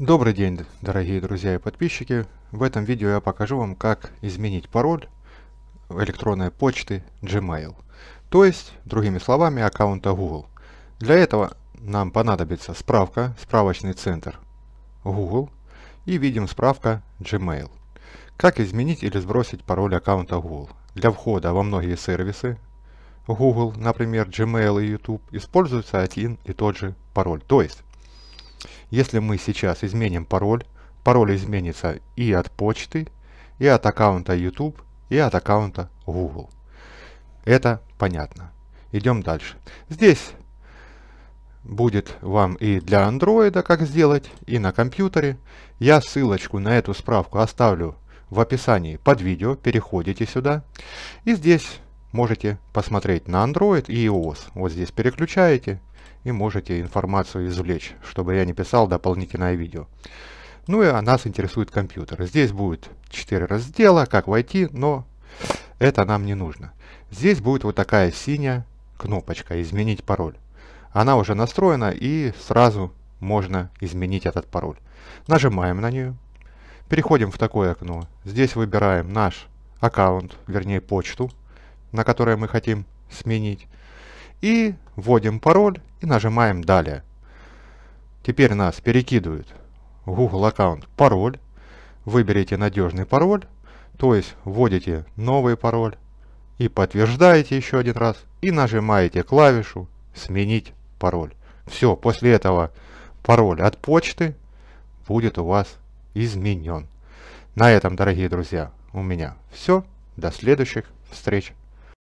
Добрый день, дорогие друзья и подписчики! В этом видео я покажу вам, как изменить пароль электронной почты Gmail, то есть, другими словами, аккаунта Google. Для этого нам понадобится справка, справочный центр Google и, видим, справка Gmail. Как изменить или сбросить пароль аккаунта Google? Для входа во многие сервисы Google, например, Gmail и YouTube, используется один и тот же пароль, то есть если мы сейчас изменим пароль, пароль изменится и от почты, и от аккаунта YouTube, и от аккаунта Google. Это понятно. Идем дальше. Здесь будет вам и для Android, как сделать, и на компьютере. Я ссылочку на эту справку оставлю в описании под видео, переходите сюда. И здесь можете посмотреть на Android и iOS. Вот здесь переключаете и можете информацию извлечь, чтобы я не писал дополнительное видео. Ну и а нас интересует компьютер. Здесь будет 4 раздела, как войти, но это нам не нужно. Здесь будет вот такая синяя кнопочка «Изменить пароль». Она уже настроена и сразу можно изменить этот пароль. Нажимаем на нее. Переходим в такое окно. Здесь выбираем наш аккаунт, вернее почту, на которое мы хотим сменить. И вводим пароль и нажимаем «Далее». Теперь нас перекидывают в Google аккаунт пароль. Выберите надежный пароль, то есть вводите новый пароль и подтверждаете еще один раз и нажимаете клавишу «Сменить пароль». Все, после этого пароль от почты будет у вас изменен. На этом, дорогие друзья, у меня все. До следующих встреч.